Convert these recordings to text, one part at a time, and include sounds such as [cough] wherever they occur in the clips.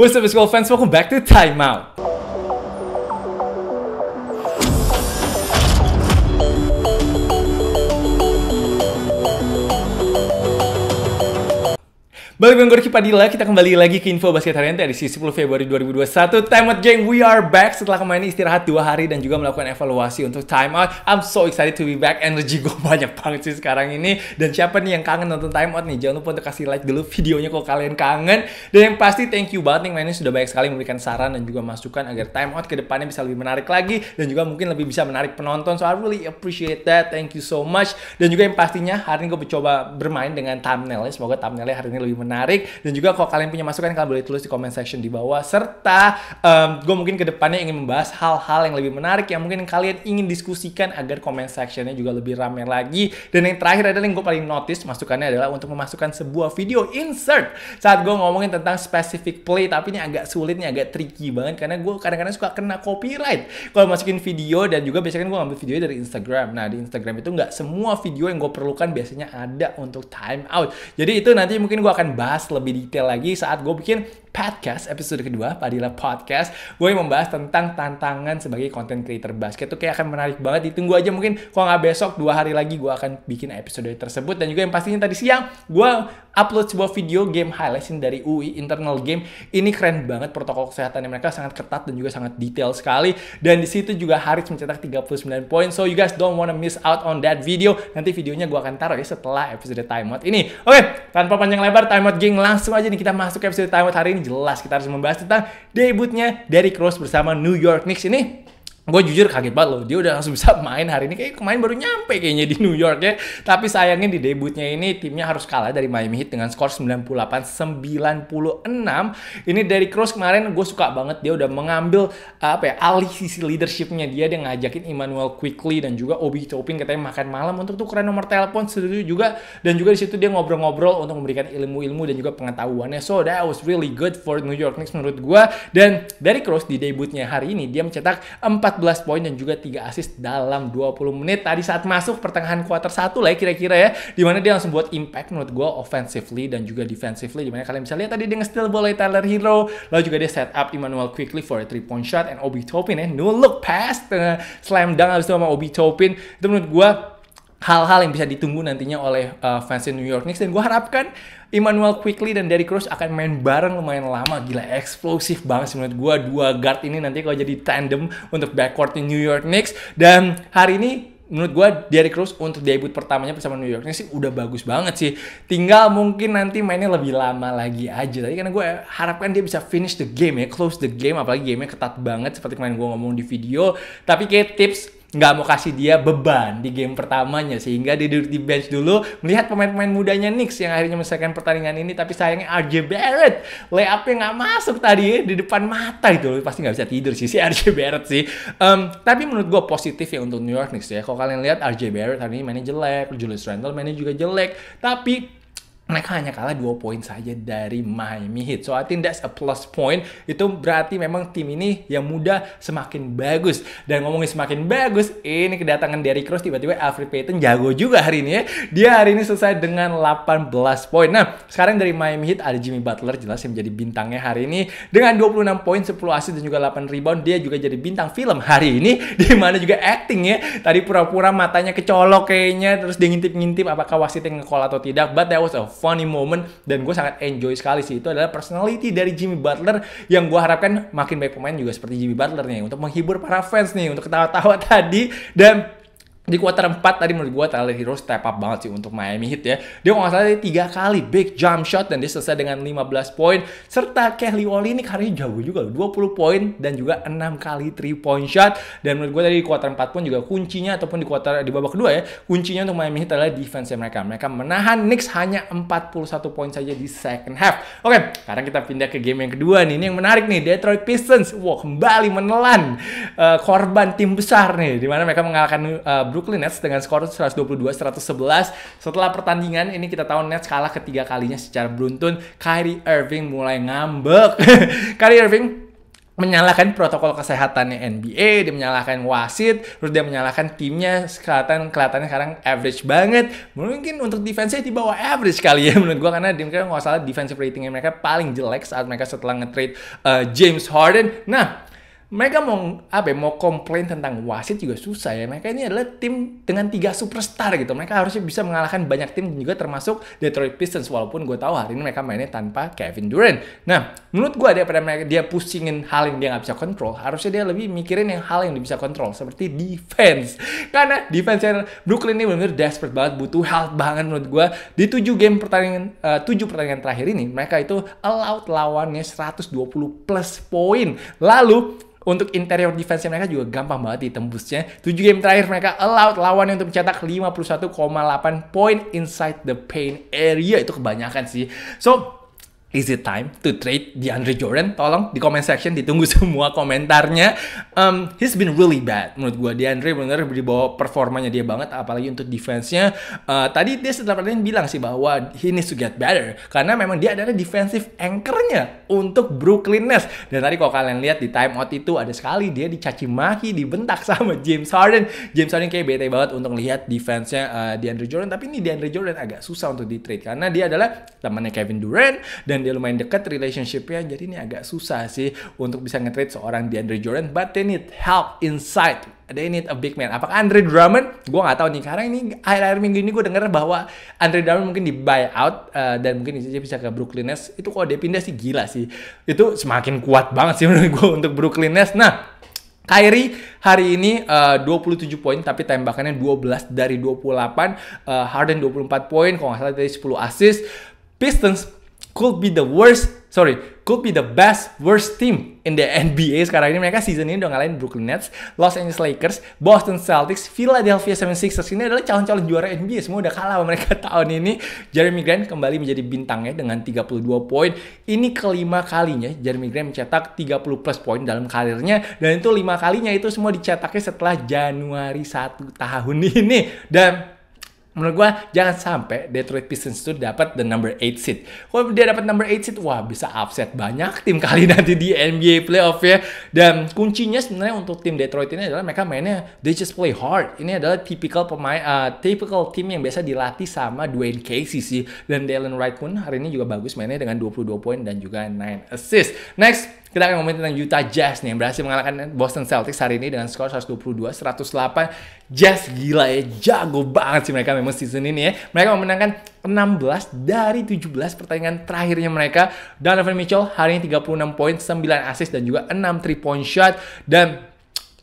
What's up, it's Golf fans? Welcome back to Timeout. Balik dengan Gorky Padilla, kita kembali lagi ke info basket harian dari 10 Februari 2021. Time out geng, we are back setelah kemarin istirahat dua hari dan juga melakukan evaluasi untuk time out. I'm so excited to be back, energy gue [laughs] banyak banget sih sekarang ini. Dan siapa nih yang kangen nonton time out nih, jangan lupa untuk kasih like dulu videonya kalau kalian kangen. Dan yang pasti thank you banget nih, mainnya sudah banyak sekali memberikan saran dan juga masukan agar time out ke depannya bisa lebih menarik lagi dan juga mungkin lebih bisa menarik penonton. So I really appreciate that, thank you so much. Dan juga yang pastinya hari ini gue mencoba bermain dengan thumbnail. semoga thumbnailnya hari ini lebih menarik menarik dan juga kalau kalian punya masukan kalian boleh tulis di comment section di bawah serta um, gue mungkin kedepannya ingin membahas hal-hal yang lebih menarik yang mungkin kalian ingin diskusikan agar comment sectionnya juga lebih ramai lagi dan yang terakhir adalah yang gue paling notice masukannya adalah untuk memasukkan sebuah video insert saat gue ngomongin tentang specific play tapi ini agak sulit ini agak tricky banget karena gue kadang-kadang suka kena copyright kalau masukin video dan juga biasanya kan gue ngambil video dari Instagram nah di Instagram itu nggak semua video yang gue perlukan biasanya ada untuk time out jadi itu nanti mungkin gue akan bahas lebih detail lagi saat gue bikin podcast episode kedua Padilla Podcast gue membahas tentang tantangan sebagai content creator basket itu kayak akan menarik banget ditunggu aja mungkin kalau nggak besok dua hari lagi gue akan bikin episode tersebut dan juga yang pastinya tadi siang gue upload sebuah video game highlighting dari UI internal game ini keren banget protokol kesehatan yang mereka sangat ketat dan juga sangat detail sekali dan di situ juga Haris mencetak 39 poin so you guys don't wanna miss out on that video nanti videonya gue akan taruh ya setelah episode timeout ini oke tanpa panjang lebar timeout geng langsung aja nih kita masuk ke episode timeout hari ini jelas kita harus membahas tentang debutnya Derrick Rose bersama New York Knicks ini gue jujur kaget banget loh dia udah langsung bisa main hari ini kayak kemarin baru nyampe kayaknya di New York ya tapi sayangnya di debutnya ini timnya harus kalah dari Miami Heat dengan skor 98-96 ini dari Cross kemarin gue suka banget dia udah mengambil apa ya alih sisi leadershipnya dia dia ngajakin Emmanuel Quickly dan juga Obi Topin katanya makan malam untuk tukeran nomor telepon setuju juga dan juga di situ dia ngobrol-ngobrol untuk memberikan ilmu-ilmu dan juga pengetahuannya so that was really good for New York Knicks menurut gue dan dari Cross di debutnya hari ini dia mencetak 4 14 poin dan juga 3 asis dalam 20 menit. Tadi saat masuk pertengahan quarter 1 lah ya kira-kira ya. Dimana dia langsung buat impact menurut gue offensively dan juga defensively. Dimana kalian bisa lihat tadi dia nge-steal bola Tyler Hero. Lalu juga dia set up Emmanuel quickly for a 3 point shot. And Obi Topin ya. No look pass. Eh, slam dunk abis itu sama Obi Topin. Itu menurut gue hal-hal yang bisa ditunggu nantinya oleh uh, fans New York Knicks dan gue harapkan Emmanuel Quickly dan Derrick Rose akan main bareng lumayan lama gila eksplosif banget sih menurut gue dua guard ini nanti kalau jadi tandem untuk backcourt New York Knicks dan hari ini menurut gue Derrick Rose untuk debut pertamanya bersama New York Knicks sih udah bagus banget sih. Tinggal mungkin nanti mainnya lebih lama lagi aja. Tapi karena gue harapkan dia bisa finish the game ya, close the game. Apalagi gamenya ketat banget seperti kemarin gue ngomong di video. Tapi kayak tips nggak mau kasih dia beban di game pertamanya sehingga dia duduk di bench dulu melihat pemain-pemain mudanya Knicks yang akhirnya menyelesaikan pertandingan ini tapi sayangnya RJ Barrett layupnya nggak masuk tadi di depan mata itu pasti nggak bisa tidur sih si RJ Barrett sih um, tapi menurut gue positif ya untuk New York Knicks ya kalau kalian lihat RJ Barrett hari ini mainnya jelek Julius Randle mainnya juga jelek tapi mereka hanya kalah dua poin saja dari Miami Heat. So I think that's a plus point. Itu berarti memang tim ini yang muda semakin bagus. Dan ngomongin semakin bagus, ini kedatangan Derrick Rose tiba-tiba Alfred Payton jago juga hari ini ya. Dia hari ini selesai dengan 18 poin. Nah, sekarang dari Miami Heat ada Jimmy Butler jelas yang menjadi bintangnya hari ini dengan 26 poin, 10 assist dan juga 8 rebound. Dia juga jadi bintang film hari ini [laughs] di mana juga acting ya. Tadi pura-pura matanya kecolok kayaknya terus dia ngintip-ngintip apakah wasit yang ngekol atau tidak. But that was a funny moment dan gue sangat enjoy sekali sih itu adalah personality dari Jimmy Butler yang gue harapkan makin baik pemain juga seperti Jimmy Butler nih untuk menghibur para fans nih untuk ketawa-tawa [laughs] tadi dan di kuarter 4 tadi menurut gue Tyler Hero step up banget sih untuk Miami Heat ya. Dia kalau nggak salah tiga kali big jump shot dan dia selesai dengan 15 poin. Serta Kelly Olynyk hari jago juga loh, 20 poin dan juga 6 kali 3 point shot. Dan menurut gue tadi di kuarter 4 pun juga kuncinya ataupun di kuarter di babak kedua ya, kuncinya untuk Miami Heat adalah defense mereka. Mereka menahan Knicks hanya 41 poin saja di second half. Oke, sekarang kita pindah ke game yang kedua nih. Ini yang menarik nih, Detroit Pistons. Wow, kembali menelan uh, korban tim besar nih. Dimana mereka mengalahkan uh, Brooklyn Nets dengan skor 122-111. Setelah pertandingan ini kita tahu Nets kalah ketiga kalinya secara beruntun. Kyrie Irving mulai ngambek. [laughs] Kyrie Irving menyalahkan protokol kesehatannya NBA, dia menyalahkan wasit, terus dia menyalahkan timnya kelihatan kelihatannya sekarang average banget. Mungkin untuk defense di bawah average kali ya [laughs] menurut gua karena dia nggak salah defensive ratingnya mereka paling jelek saat mereka setelah ngetrade uh, James Harden. Nah, mereka mau apa ya, mau komplain tentang wasit juga susah ya. Mereka ini adalah tim dengan tiga superstar gitu. Mereka harusnya bisa mengalahkan banyak tim juga termasuk Detroit Pistons walaupun gue tahu hari ini mereka mainnya tanpa Kevin Durant. Nah, menurut gue pada mereka dia pusingin hal yang dia nggak bisa kontrol, harusnya dia lebih mikirin yang hal yang dia bisa kontrol seperti defense. Karena defense yang Brooklyn ini benar-benar desperate banget, butuh help banget menurut gue. Di tujuh game pertandingan eh, tujuh pertandingan terakhir ini mereka itu allowed lawannya 120 plus poin. Lalu untuk interior defense mereka juga gampang banget ditembusnya. 7 game terakhir mereka allowed lawannya untuk mencetak 51,8 point inside the paint area. Itu kebanyakan sih. So, Is it time to trade DeAndre Jordan? Tolong di comment section ditunggu [laughs] semua komentarnya. Um, he's been really bad menurut gue. DeAndre benar di bawah performanya dia banget, apalagi untuk defense-nya. Uh, tadi dia setelah pertandingan bilang sih bahwa he needs to get better karena memang dia adalah defensive anchor-nya untuk Brooklyn Nets. Dan tadi kalau kalian lihat di timeout itu ada sekali dia dicaci maki, dibentak [laughs] sama James Harden. James Harden kayak bete banget untuk lihat defense-nya uh, DeAndre Jordan, tapi ini DeAndre Jordan agak susah untuk di trade karena dia adalah temannya Kevin Durant dan dan dia lumayan dekat relationshipnya jadi ini agak susah sih untuk bisa ngetrade trade seorang Andre Jordan but they need help inside they need a big man apakah Andre Drummond gue nggak tahu nih karena ini akhir-akhir minggu ini gue denger bahwa Andre Drummond mungkin di buy out uh, eh, dan mungkin dia bisa ke Brooklyn Nets itu kalau dia pindah sih gila sih itu semakin kuat banget sih [laughs] menurut gue untuk Brooklyn Nets nah Kyrie hari ini eh, uh, 27 poin tapi tembakannya 12 dari 28, uh, eh, Harden 24 poin, kalau nggak salah dari 10 assist. Pistons could be the worst, sorry, could be the best worst team in the [laughs] NBA sekarang ini. Mereka season ini udah ngalahin Brooklyn Nets, Los Angeles Lakers, Boston Celtics, Philadelphia 76ers. Ini adalah calon-calon juara NBA. Semua udah kalah sama mereka [laughs] tahun ini. Jeremy Grant kembali menjadi bintangnya dengan 32 poin. Ini kelima kalinya Jeremy Grant mencetak 30 plus poin dalam karirnya. Dan itu lima kalinya itu semua dicetaknya setelah Januari 1 tahun [laughs] ini. Dan menurut gue jangan sampai Detroit Pistons itu dapat the number 8 seed. Kalau dia dapat number 8 seed, wah bisa upset banyak tim kali [laughs] nanti di NBA playoff ya. Dan kuncinya sebenarnya untuk tim Detroit ini adalah mereka mainnya they just play hard. Ini adalah typical pemain, uh, typical tim yang biasa dilatih sama Dwayne Casey sih. Dan Dylan Wright pun hari ini juga bagus mainnya dengan 22 poin dan juga 9 assist. Next, kita akan ngomongin tentang Utah Jazz nih yang berhasil mengalahkan Boston Celtics hari ini dengan skor 122-108. Jazz gila ya, jago banget sih mereka memang season ini ya. Mereka memenangkan 16 dari 17 pertandingan terakhirnya mereka. Donovan Mitchell hari ini 36 poin, 9 assist dan juga 6 3 point shot dan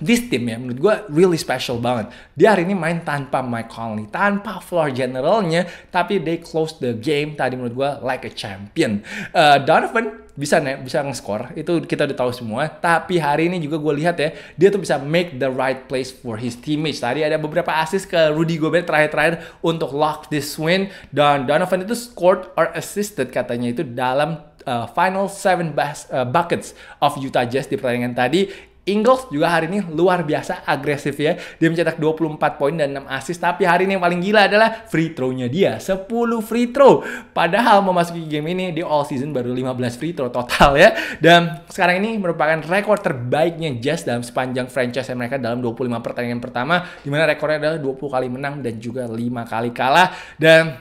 this team ya menurut gue really special banget. Dia hari ini main tanpa Mike Conley, tanpa floor generalnya, tapi they close the game tadi menurut gue like a champion. Uh, Donovan bisa nih bisa nge-score itu kita udah tahu semua tapi hari ini juga gue lihat ya dia tuh bisa make the right place for his teammates tadi ada beberapa assist ke Rudy Gobert terakhir-terakhir untuk lock this win dan Donovan itu scored or assisted katanya itu dalam uh, final seven bas uh, buckets of Utah Jazz di pertandingan tadi Ingles juga hari ini luar biasa agresif ya. Dia mencetak 24 poin dan 6 assist. Tapi hari ini yang paling gila adalah free throw-nya dia. 10 free throw. Padahal memasuki game ini di all season baru 15 free throw total ya. Dan sekarang ini merupakan rekor terbaiknya Jazz dalam sepanjang franchise mereka dalam 25 pertandingan pertama. Dimana rekornya adalah 20 kali menang dan juga 5 kali kalah. Dan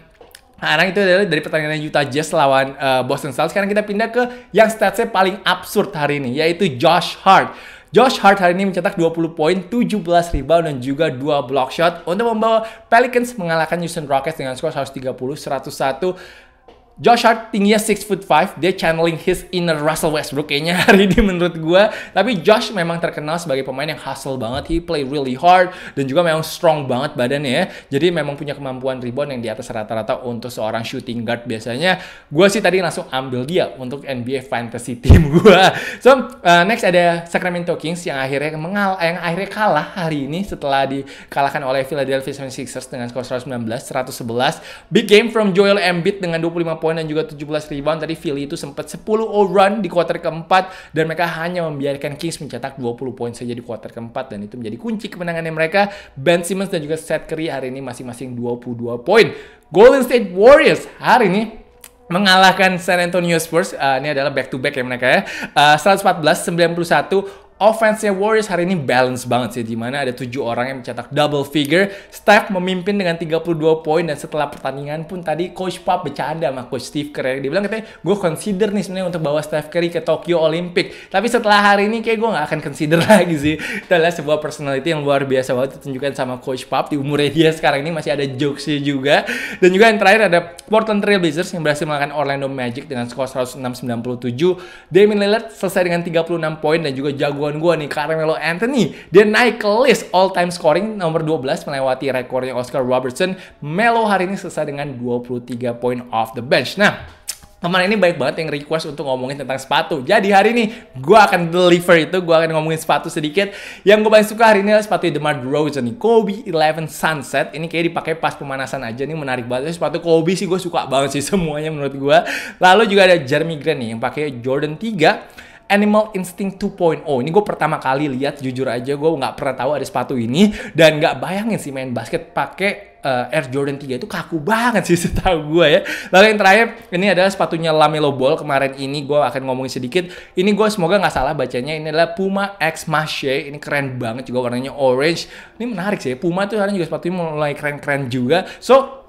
sekarang itu adalah dari pertandingan Utah Jazz lawan uh, Boston Celtics. Sekarang kita pindah ke yang statsnya paling absurd hari ini, yaitu Josh Hart Josh Hart hari ini mencetak 20 poin, 17 rebound, dan juga 2 block shot untuk membawa Pelicans mengalahkan Houston Rockets dengan skor 130-101. Josh Hart tingginya 6 foot 5, dia channeling his inner Russell Westbrook kayaknya [laughs] hari ini menurut gue. Tapi Josh memang terkenal sebagai pemain yang hustle banget, he play really hard dan juga memang strong banget badannya ya. Jadi memang punya kemampuan rebound yang di atas rata-rata untuk seorang shooting guard biasanya. Gue sih tadi langsung ambil dia untuk NBA Fantasy Team [laughs] gue. So uh, next ada Sacramento Kings yang akhirnya mengal eh, yang akhirnya kalah hari ini setelah dikalahkan oleh Philadelphia 76ers dengan skor 119 111. Big game from Joel Embiid dengan 25 poin poin dan juga 17 rebound. Tadi Philly itu sempat 10 all run di kuarter keempat dan mereka hanya membiarkan Kings mencetak 20 poin saja di kuarter keempat dan itu menjadi kunci kemenangannya mereka. Ben Simmons dan juga Seth Curry hari ini masing-masing 22 poin. Golden State Warriors hari ini mengalahkan San Antonio Spurs. Uh, ini adalah back to back ya mereka ya. Uh, 114 91 Offense-nya Warriors hari ini balance banget sih, dimana ada tujuh orang yang mencetak double figure. Steph memimpin dengan 32 poin dan setelah pertandingan pun tadi Coach Pop bercanda sama Coach Steve Kerr. Dia bilang katanya, gue consider nih sebenarnya untuk bawa Steph Curry ke Tokyo Olympic. Tapi setelah hari ini kayak gue gak akan consider [laughs] lagi sih. Itu adalah sebuah personality yang luar biasa banget ditunjukkan sama Coach Pop di umurnya dia sekarang ini masih ada jokesnya juga. Dan juga yang terakhir ada Portland Trail Blazers yang berhasil mengalahkan Orlando Magic dengan skor 106-97. Damian Lillard selesai dengan 36 poin dan juga jago jagoan gue nih Carmelo Anthony dia naik ke list all time scoring nomor 12 melewati rekornya Oscar Robertson Melo hari ini selesai dengan 23 point off the bench nah Kemarin ini baik banget yang request untuk ngomongin tentang sepatu. Jadi hari ini gue akan deliver itu, gue akan ngomongin sepatu sedikit. Yang gue paling suka hari ini adalah sepatu The DeMar Rose nih, Kobe 11 Sunset. Ini kayak dipakai pas pemanasan aja nih, menarik banget. Ini sepatu Kobe sih gue suka banget sih [laughs] semuanya menurut gue. Lalu juga ada Jeremy Grant nih yang pakai Jordan 3 Animal Instinct 2.0. Ini gue pertama kali lihat, jujur aja gue nggak pernah tahu ada sepatu ini dan nggak bayangin sih main basket pakai uh, Air Jordan 3 itu kaku banget sih [laughs] setahu gue ya. Lalu yang terakhir ini adalah sepatunya Lamelo Ball kemarin ini gue akan ngomongin sedikit. Ini gue semoga nggak salah bacanya ini adalah Puma X Mache. Ini keren banget juga warnanya orange. Ini menarik sih. Puma tuh sekarang juga sepatunya mulai keren-keren juga. So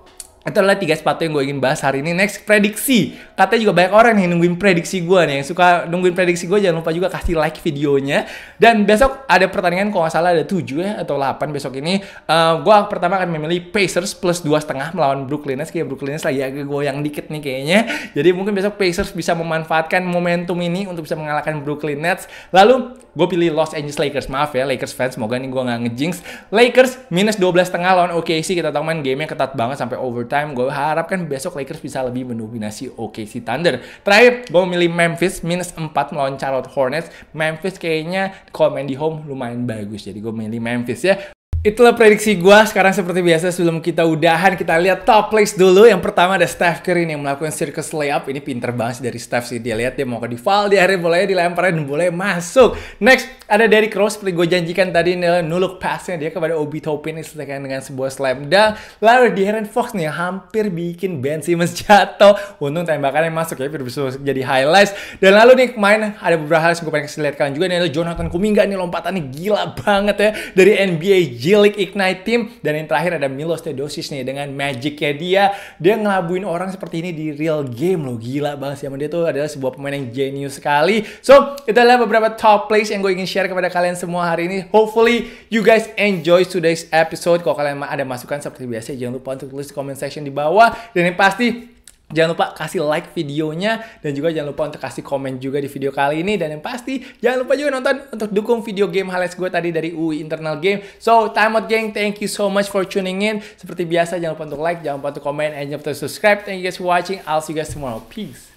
itu adalah tiga sepatu yang gue ingin bahas hari ini. Next, prediksi. Katanya juga banyak orang yang nungguin prediksi gue nih. Yang suka nungguin prediksi gue, jangan lupa juga kasih like videonya. Dan besok ada pertandingan, kalau nggak salah ada tujuh ya, atau delapan besok ini. Uh, gue pertama akan memilih Pacers plus dua setengah melawan Brooklyn Nets. Kayak Brooklyn Nets lagi agak goyang dikit nih kayaknya. Jadi mungkin besok Pacers bisa memanfaatkan momentum ini untuk bisa mengalahkan Brooklyn Nets. Lalu, gue pilih Los Angeles Lakers. Maaf ya, Lakers fans. Semoga nih gue nggak ngejinx. Lakers minus dua belas setengah lawan OKC. Kita tahu main gamenya ketat banget sampai overtime time. Gue harap kan besok Lakers bisa lebih mendominasi OKC Thunder. Terakhir, gue memilih Memphis minus 4 melawan Charlotte Hornets. Memphis kayaknya kalau main di home lumayan bagus. Jadi gue milih Memphis ya. Itulah prediksi gua. sekarang seperti biasa sebelum kita udahan kita lihat top place dulu. Yang pertama ada Steph Curry yang melakukan circus layup. Ini pinter banget sih dari Steph sih. Dia lihat dia mau ke default, dia akhirnya boleh dilemparin dan boleh masuk. Next ada dari Cross seperti gue janjikan tadi nuluk passnya dia kepada Obi Topin diselesaikan dengan sebuah slam dunk. Lalu di Heron Fox nih hampir bikin Ben Simmons [laughs] jatuh. Untung tembakannya masuk ya bisa jadi highlights. Dan lalu nih main ada beberapa hal yang gue pengen kasih lihat kalian juga nih ada Jonathan Kuminga nih lompatannya gila banget ya dari NBA g Ignite Team. Dan yang terakhir ada Milos Teodosic nih dengan magicnya dia. Dia ngelabuin orang seperti ini di real game lo Gila banget sih. Dia tuh adalah sebuah pemain yang genius sekali. So, itu adalah beberapa top plays yang gue ingin share kepada kalian semua hari ini. Hopefully you guys enjoy today's episode. Kalau kalian ada masukan seperti biasa, jangan lupa untuk tulis di comment section di bawah. Dan yang pasti Jangan lupa kasih like videonya dan juga jangan lupa untuk kasih komen juga di video kali ini dan yang pasti jangan lupa juga nonton untuk dukung video game halus gue tadi dari UI Internal Game. So, time out geng. Thank you so much for tuning in. Seperti biasa jangan lupa untuk like, jangan lupa untuk komen, and jangan lupa untuk subscribe. Thank you guys for watching. I'll see you guys tomorrow. Peace.